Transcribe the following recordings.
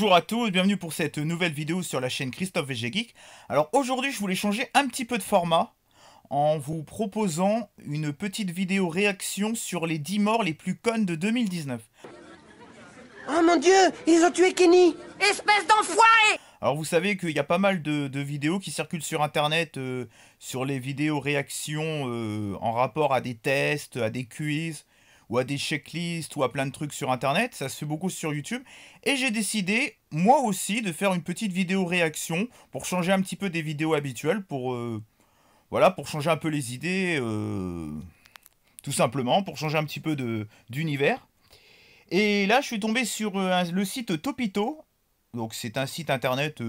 Bonjour à tous, bienvenue pour cette nouvelle vidéo sur la chaîne Christophe VG Geek. Alors aujourd'hui je voulais changer un petit peu de format en vous proposant une petite vidéo réaction sur les 10 morts les plus connes de 2019. Oh ah, mon dieu, ils ont tué Kenny Espèce d'enfoiré alors vous savez qu'il y a pas mal de, vidéos qui circulent sur internet euh, sur les vidéos réactions euh, en rapport à des tests, à des quiz, ou à des checklists ou à plein de trucs sur internet, ça se fait beaucoup sur YouTube. Et j'ai décidé, moi aussi, de faire une petite vidéo réaction pour changer un petit peu des vidéos habituelles, pour, euh, voilà, pour changer un peu les idées, euh, tout simplement, pour changer un petit peu d'univers. Et là, je suis tombé sur euh, le site Topito. Donc, c'est un site internet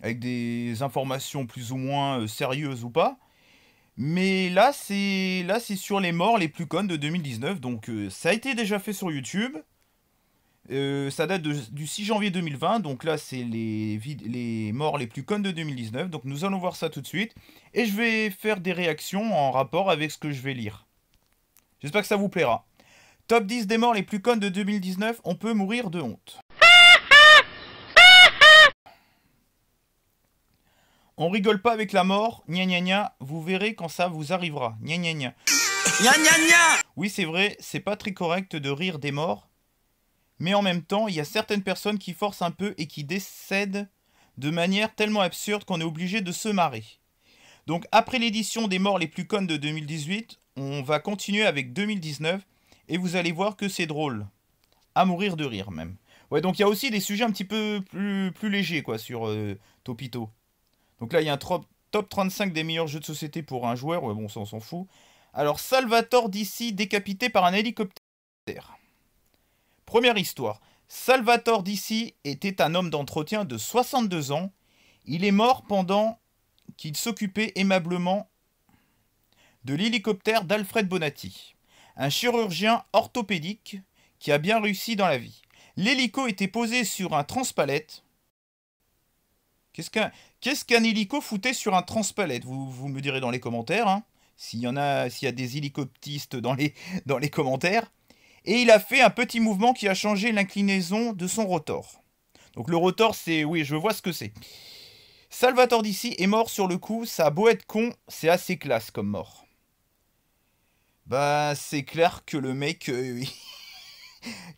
avec des informations plus ou moins sérieuses ou pas. Mais là, c'est là, c'est sur les morts les plus connes de 2019. Donc, euh, ça a été déjà fait sur YouTube. Euh, ça date du 6 janvier 2020. Donc là, c'est les, les morts les plus connes de 2019. Donc, nous allons voir ça tout de suite. Et je vais faire des réactions en rapport avec ce que je vais lire. J'espère que ça vous plaira. Top 10 des morts les plus connes de 2019. On peut mourir de honte. On rigole pas avec la mort, gna gna gna, vous verrez quand ça vous arrivera, gna gna gna. Gna gna Oui, c'est vrai, c'est pas très correct de rire des morts, mais en même temps, il y a certaines personnes qui forcent un peu et qui décèdent de manière tellement absurde qu'on est obligé de se marrer. Donc après l'édition des morts les plus connes de 2018, on va continuer avec 2019 et vous allez voir que c'est drôle. À mourir de rire même. Ouais, donc il y a aussi des sujets un petit peu plus, légers quoi sur euh, Topito. Donc là, il y a un top 35 des meilleurs jeux de société pour un joueur. Ouais, bon, ça, on s'en fout. Alors, Salvatore d'ici décapité par un hélicoptère. Première histoire. Salvatore d'ici était un homme d'entretien de 62 ans. Il est mort pendant qu'il s'occupait aimablement de l'hélicoptère d'Alfred Bonatti, un chirurgien orthopédique qui a bien réussi dans la vie. L'hélico était posé sur un transpalette Qu'est-ce qu'un hélico foutait sur un transpalette vous, me direz dans les commentaires. Hein. s'il y en a, des hélicoptistes dans les, dans les commentaires. Et il a fait un petit mouvement qui a changé l'inclinaison de son rotor. Donc le rotor, c'est... Oui, je vois ce que c'est. Salvatore d'ici est mort sur le coup. Ça a beau être con, c'est assez classe comme mort. Bah, c'est clair que le mec... Euh,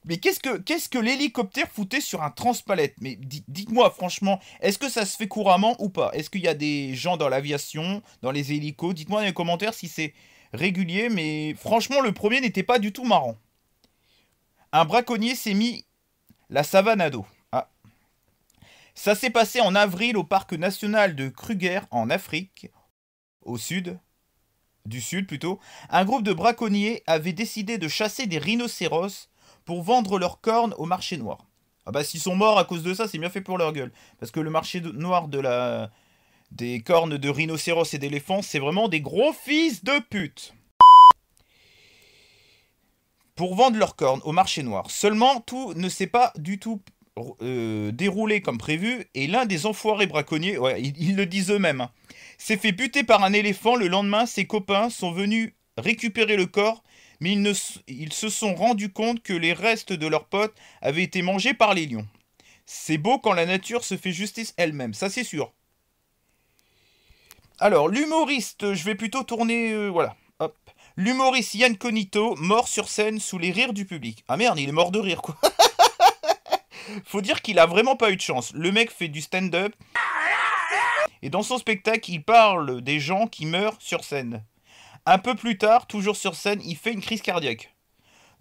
mais qu'est-ce que, qu'est-ce que l'hélicoptère foutait sur un transpalette Mais dites-moi franchement, est-ce que ça se fait couramment ou pas Est-ce qu'il y a des gens dans l'aviation, dans les hélicos Dites-moi dans les commentaires si c'est régulier, mais franchement, le premier n'était pas du tout marrant. Un braconnier s'est mis la savane à dos. Ah. Ça s'est passé en avril au parc national de Kruger en Afrique, au sud, du sud plutôt. Un groupe de braconniers avait décidé de chasser des rhinocéros pour vendre leurs cornes au marché noir. Ah bah s'ils sont morts à cause de ça, c'est bien fait pour leur gueule. Parce que le marché noir de la, des cornes de rhinocéros et d'éléphants, c'est vraiment des gros fils de pute. Pour vendre leurs cornes au marché noir. Seulement, tout ne s'est pas du tout euh, déroulé comme prévu. Et l'un des enfoirés braconniers, ouais, ils, le disent eux-mêmes, hein, s'est fait buter par un éléphant le lendemain. Ses copains sont venus récupérer le corps mais ils, se sont rendus compte que les restes de leurs potes avaient été mangés par les lions. C'est beau quand la nature se fait justice elle-même, ça c'est sûr. Alors, l'humoriste, je vais plutôt tourner... Euh, voilà, hop. L'humoriste Yann Conito, mort sur scène sous les rires du public. Ah merde, il est mort de rire, quoi. Faut dire qu'il a vraiment pas eu de chance. Le mec fait du stand-up. Et dans son spectacle, il parle des gens qui meurent sur scène. Un peu plus tard, toujours sur scène, il fait une crise cardiaque.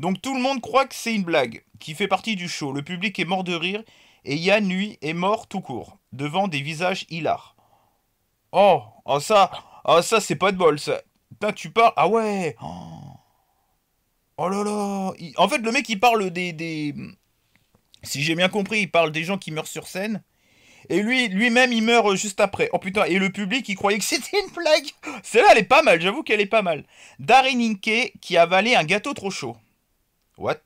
Donc tout le monde croit que c'est une blague, qui fait partie du show. Le public est mort de rire et Yann, lui, est mort tout court, devant des visages hilars. Oh, oh ça, oh ça c'est pas de bol ça. Putain, tu parles, ah ouais. Oh, là là. En fait, le mec il parle des, des... Si j'ai bien compris, il parle des gens qui meurent sur scène et lui, lui-même, il meurt juste après. Oh putain, et le public, il croyait que c'était une plague. Celle-là, elle est pas mal, j'avoue qu'elle est pas mal. Darren Inke qui avalait un gâteau trop chaud. What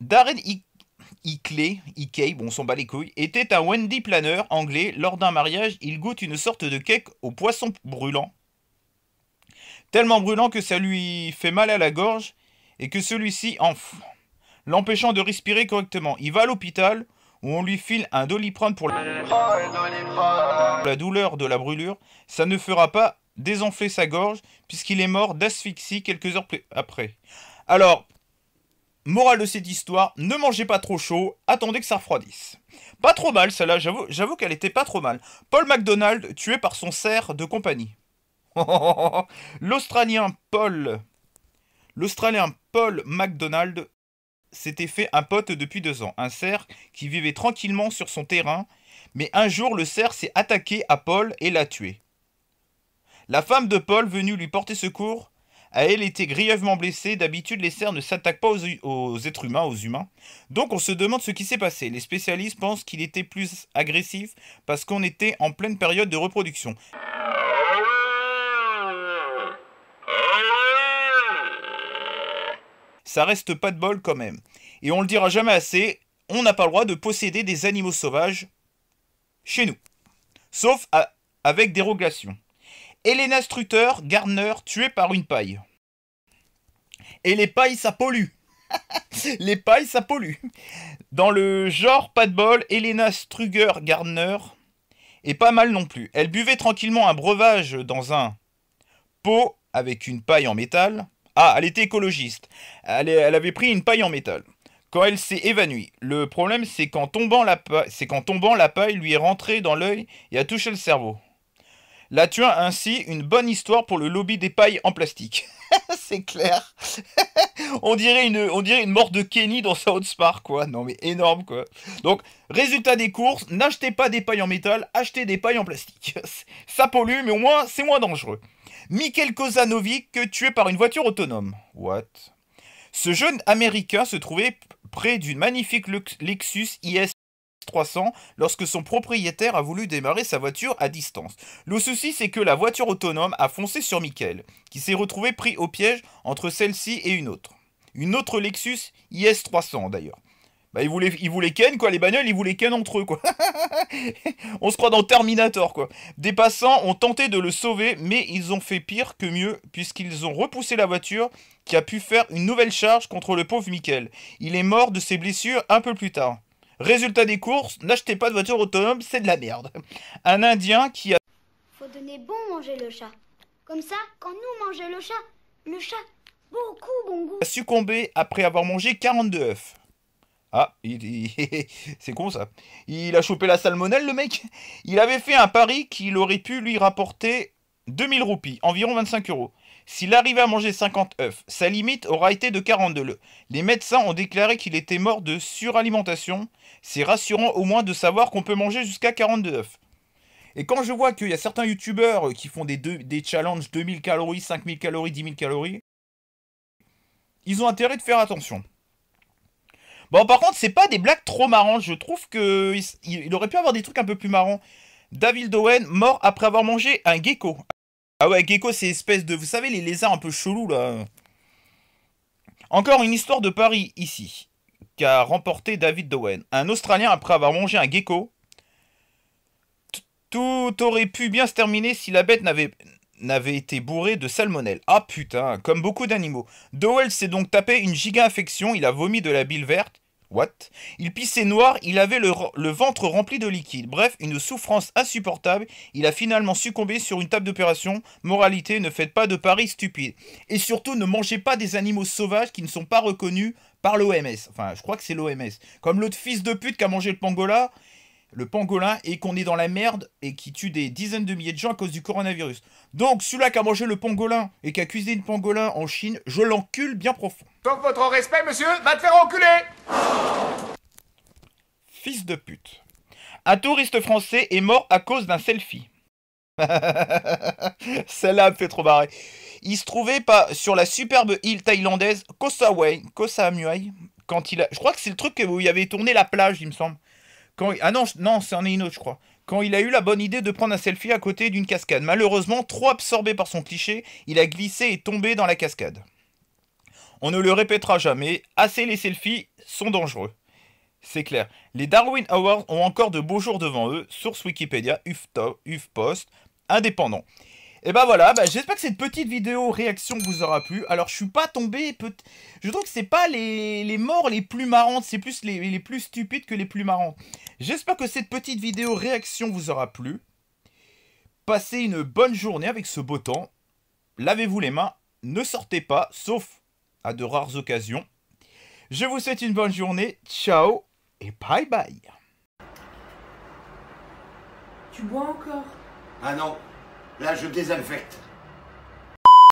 Darren Hickley, bon, on s'en bat les couilles, était un Wendy Planner anglais. Lors d'un mariage, il goûte une sorte de cake au poisson brûlant. Tellement brûlant que ça lui fait mal à la gorge et que celui-ci enfle, l'empêchant de respirer correctement. Il va à l'hôpital où on lui file un doliprane pour la douleur de la brûlure, ça ne fera pas désenfler sa gorge puisqu'il est mort d'asphyxie quelques heures après. Alors, morale de cette histoire, ne mangez pas trop chaud, attendez que ça refroidisse. Pas trop mal celle-là, j'avoue qu'elle était pas trop mal. Paul McDonald tué par son cerf de compagnie. L'Australien Paul L'Australien Paul McDonald s'était fait un pote depuis deux ans, un cerf qui vivait tranquillement sur son terrain, mais un jour le cerf s'est attaqué à Paul et l'a tué. La femme de Paul, venue lui porter secours, a elle été grièvement blessée. D'habitude, les cerfs ne s'attaquent pas aux, aux, êtres humains, aux humains. Donc on se demande ce qui s'est passé. Les spécialistes pensent qu'il était plus agressif parce qu'on était en pleine période de reproduction. ça reste pas de bol quand même. Et on le dira jamais assez, on n'a pas le droit de posséder des animaux sauvages chez nous. Sauf avec dérogation. Elena Strutter, Gardner, tuée par une paille. Et les pailles, ça pollue. les pailles, ça pollue. Dans le genre pas de bol, Elena Struger Gardner est pas mal non plus. Elle buvait tranquillement un breuvage dans un pot avec une paille en métal. Ah, elle était écologiste. Elle, avait pris une paille en métal. Quand elle s'est évanouie, le problème c'est qu'en tombant, la paille, tombant, la paille lui est rentrée dans l'œil et a touché le cerveau. La as ainsi une bonne histoire pour le lobby des pailles en plastique. c'est clair. on, dirait une, on dirait une mort de Kenny dans South Park, quoi. Non, mais énorme, quoi. Donc, résultat des courses, n'achetez pas des pailles en métal, achetez des pailles en plastique. Ça pollue, mais au moins, c'est moins dangereux. Michael Kozanovic tué par une voiture autonome. What Ce jeune américain se trouvait près d'une magnifique Lexus IS lorsque son propriétaire a voulu démarrer sa voiture à distance. Le souci, c'est que la voiture autonome a foncé sur Michael, qui s'est retrouvé pris au piège entre celle-ci et une autre. Une autre Lexus IS 300 d'ailleurs. Bah, ils voulaient, ils ken, quoi, les bagnoles, ils voulaient ken entre eux, quoi. on se croit dans Terminator, quoi. Des passants ont tenté de le sauver, mais ils ont fait pire que mieux, puisqu'ils ont repoussé la voiture, qui a pu faire une nouvelle charge contre le pauvre Michael. Il est mort de ses blessures un peu plus tard. Résultat des courses, n'achetez pas de voiture autonome, c'est de la merde. Un Indien qui a... Faut donner bon manger le chat. Comme ça, quand nous mangeons le chat, le chat, beaucoup bon goût. A succombé après avoir mangé 42 œufs. Ah, il, c'est con ça. Il a chopé la salmonelle, le mec. Il avait fait un pari qu'il aurait pu lui rapporter 2000 roupies, environ 25 euros. S'il arrivait à manger 50 œufs, sa limite aura été de 42 œufs. Les médecins ont déclaré qu'il était mort de suralimentation. C'est rassurant au moins de savoir qu'on peut manger jusqu'à 42 œufs. Et quand je vois qu'il y a certains youtubeurs qui font des, des challenges 2000 calories, 5000 calories, 10 000 calories, ils ont intérêt de faire attention. Bon, par contre, c'est pas des blagues trop marrantes. Je trouve qu'il aurait pu avoir des trucs un peu plus marrants. David Owen, mort après avoir mangé un gecko. Ah ouais, Gecko, c'est espèce de... Vous savez, les lézards un peu chelous, là. Encore une histoire de Paris, ici, qu'a remporté David Dowen. Un Australien, après avoir mangé un gecko, tout aurait pu bien se terminer si la bête n'avait n'avait été bourrée de salmonelle. Ah putain, comme beaucoup d'animaux. Dowell s'est donc tapé une giga-infection, il a vomi de la bile verte, What Il pissait noir, il avait le, ventre rempli de liquide. Bref, une souffrance insupportable. Il a finalement succombé sur une table d'opération. Moralité, ne faites pas de paris stupides. Et surtout, ne mangez pas des animaux sauvages qui ne sont pas reconnus par l'OMS. Enfin, je crois que c'est l'OMS. Comme l'autre fils de pute qui a mangé le pangola le pangolin, et qu'on est dans la merde et qui tue des dizaines de milliers de gens à cause du coronavirus. Donc celui-là qui a mangé le pangolin et qui a cuisiné le pangolin en Chine, je l'encule bien profond. Donc votre respect, monsieur, va te faire enculer Fils de pute. Un touriste français est mort à cause d'un selfie. Celle-là me fait trop barrer. Il se trouvait pas sur la superbe île thaïlandaise Koh Samui, quand il a... Je crois que c'est le truc où il avait tourné la plage, il me semble. Ah non, non, c'en est une autre, je crois. Quand il a eu la bonne idée de prendre un selfie à côté d'une cascade. Malheureusement, trop absorbé par son cliché, il a glissé et tombé dans la cascade. On ne le répétera jamais, assez les selfies sont dangereux. C'est clair. Les Darwin Awards ont encore de beaux jours devant eux, source Wikipédia, UFPost, indépendant. Et eh ben bah voilà, j'espère que cette petite vidéo réaction vous aura plu. Alors je suis pas tombé, je trouve que c'est pas les, morts les plus marrantes, c'est plus les, les, plus stupides que les plus marrants. J'espère que cette petite vidéo réaction vous aura plu. Passez une bonne journée avec ce beau temps. Lavez-vous les mains, ne sortez pas, sauf à de rares occasions. Je vous souhaite une bonne journée, ciao et bye bye. Tu bois encore Ah non Là, je désinfecte.